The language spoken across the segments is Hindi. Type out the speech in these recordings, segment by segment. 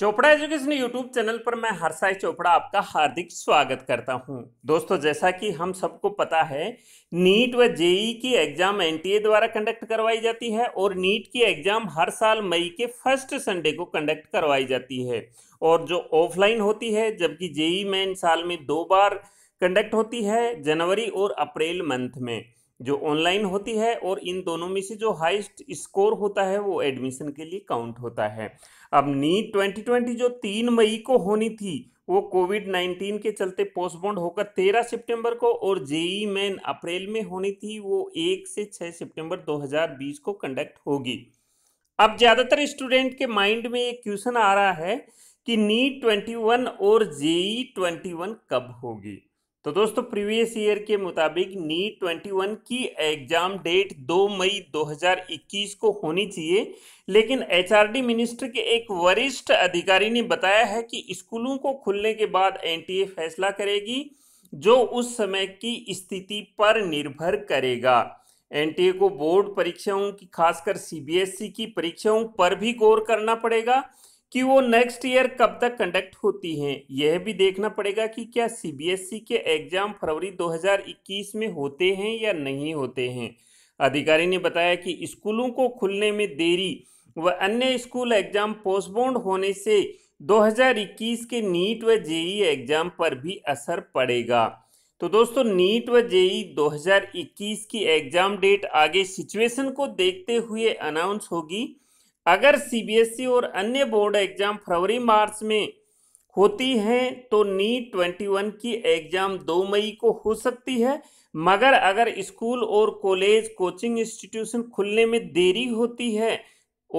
चोपड़ा एजुकेशन यूट्यूब चैनल पर मैं हरसाई चोपड़ा आपका हार्दिक स्वागत करता हूं दोस्तों जैसा कि हम सबको पता है नीट व जेई की एग्जाम एनटीए द्वारा कंडक्ट करवाई जाती है और नीट की एग्जाम हर साल मई के फर्स्ट संडे को कंडक्ट करवाई जाती है और जो ऑफलाइन होती है जबकि जेई मेन साल में दो बार कंडक्ट होती है जनवरी और अप्रैल मंथ में जो ऑनलाइन होती है और इन दोनों में से जो हाईएस्ट स्कोर होता है वो एडमिशन के लिए काउंट होता है अब नीट 2020 जो तीन मई को होनी थी वो कोविड 19 के चलते पोस्टपोन्ड होकर 13 सितंबर को और जेई मैन अप्रैल में होनी थी वो 1 से 6 सितंबर 2020 को कंडक्ट होगी अब ज़्यादातर स्टूडेंट के माइंड में एक क्वेश्चन आ रहा है कि नीट वन और जेई वन कब होगी तो दोस्तों प्रीवियस ईयर के मुताबिक नीट 21 e की एग्जाम डेट 2 मई 2021 को होनी चाहिए लेकिन एचआरडी मिनिस्टर के एक वरिष्ठ अधिकारी ने बताया है कि स्कूलों को खुलने के बाद एनटीए फैसला करेगी जो उस समय की स्थिति पर निर्भर करेगा एनटीए को बोर्ड परीक्षाओं की खासकर सीबीएसई e की परीक्षाओं पर भी गौर करना पड़ेगा कि वो नेक्स्ट ईयर कब तक कंडक्ट होती हैं यह भी देखना पड़ेगा कि क्या सीबीएसई e के एग्ज़ाम फरवरी 2021 में होते हैं या नहीं होते हैं अधिकारी ने बताया कि स्कूलों को खुलने में देरी व अन्य स्कूल एग्ज़ाम पोस्टबोन्ड होने से 2021 के नीट व जेई एग्ज़ाम पर भी असर पड़ेगा तो दोस्तों नीट व जेई 2021 की एग्ज़ाम डेट आगे सिचुएशन को देखते हुए अनाउंस होगी अगर सीबीएसई e और अन्य बोर्ड एग्जाम फरवरी मार्च में होती है तो नीट ट्वेंटी वन की एग्जाम दो मई को हो सकती है मगर अगर स्कूल और कॉलेज कोचिंग इंस्टीट्यूशन खुलने में देरी होती है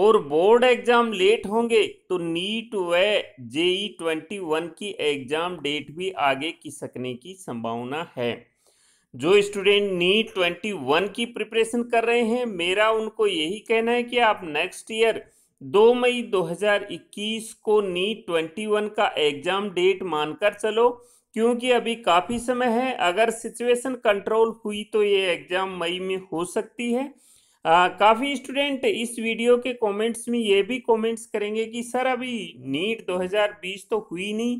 और बोर्ड एग्जाम लेट होंगे तो नीट व जेई ट्वेंटी वन की एग्जाम डेट भी आगे की सकने की संभावना है जो स्टूडेंट नीट ट्वेंटी वन की प्रिपरेशन कर रहे हैं मेरा उनको यही कहना है कि आप नेक्स्ट ईयर दो मई 2021 को नीट ट्वेंटी वन का एग्जाम डेट मानकर चलो क्योंकि अभी काफ़ी समय है अगर सिचुएशन कंट्रोल हुई तो ये एग्ज़ाम मई में हो सकती है काफ़ी स्टूडेंट इस वीडियो के कमेंट्स में ये भी कमेंट्स करेंगे कि सर अभी नीट 2020 तो हुई नहीं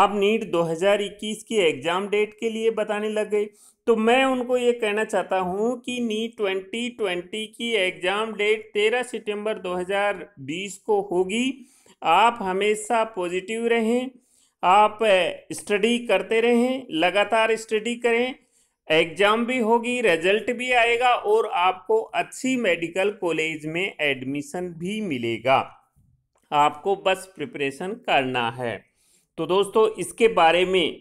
आप नीट 2021 की एग्ज़ाम डेट के लिए बताने लग गए तो मैं उनको ये कहना चाहता हूँ कि नीट 2020 की एग्ज़ाम डेट 13 सितंबर 2020 को होगी आप हमेशा पॉजिटिव रहें आप स्टडी करते रहें लगातार स्टडी करें एग्ज़ाम भी होगी रिजल्ट भी आएगा और आपको अच्छी मेडिकल कॉलेज में एडमिशन भी मिलेगा आपको बस प्रिपरेशन करना है तो दोस्तों इसके बारे में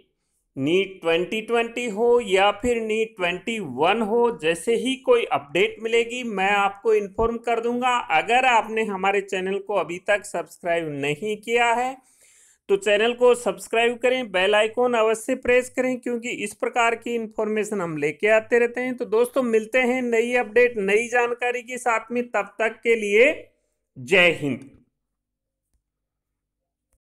नीट ट्वेंटी ट्वेंटी हो या फिर नीट ट्वेंटी वन हो जैसे ही कोई अपडेट मिलेगी मैं आपको इन्फॉर्म कर दूंगा अगर आपने हमारे चैनल को अभी तक सब्सक्राइब नहीं किया है तो चैनल को सब्सक्राइब करें बेल आइकॉन अवश्य प्रेस करें क्योंकि इस प्रकार की इन्फॉर्मेशन हम लेके आते रहते हैं तो दोस्तों मिलते हैं नई अपडेट नई जानकारी के साथ में तब तक के लिए जय हिंद